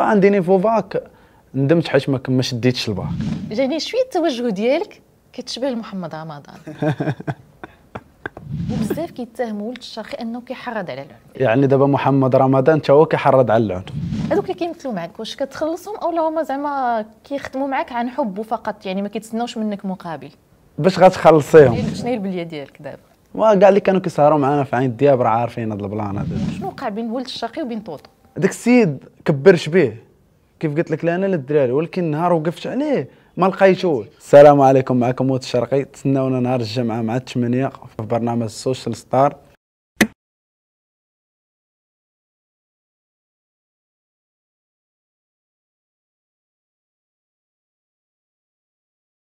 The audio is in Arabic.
واخا عندي نيفو باك ندمت حيت ما شديتش الباك جاني شويه التوجه ديالك كتشبه لمحمد رمضان وبزاف كيتهموا ولد الشرقي انه كيحرض على العنف يعني دابا محمد رمضان حتى هو كيحرض على العنف هذوك اللي كيمثلوا معك واش كتخلصهم اولا هما زعما كيخدموا معك عن حب فقط يعني ما كيتسناوش منك مقابل باش غتخلصيهم شنو هي البليه ديالك دابا ما كاع اللي كانوا كيسهروا معنا في عين الدياب راه عارفين هاد البلان هذا شنو وقع بين ولد الشرقي وبين طوطو داك السيد كبرش به كيف قلت لك لانا للدراري ولكن نهار وقفت عليه ما لقيتوش السلام عليكم معكم موت الشرقي تسناونا نهار الجمعه مع 8 في برنامج السوشيال ستار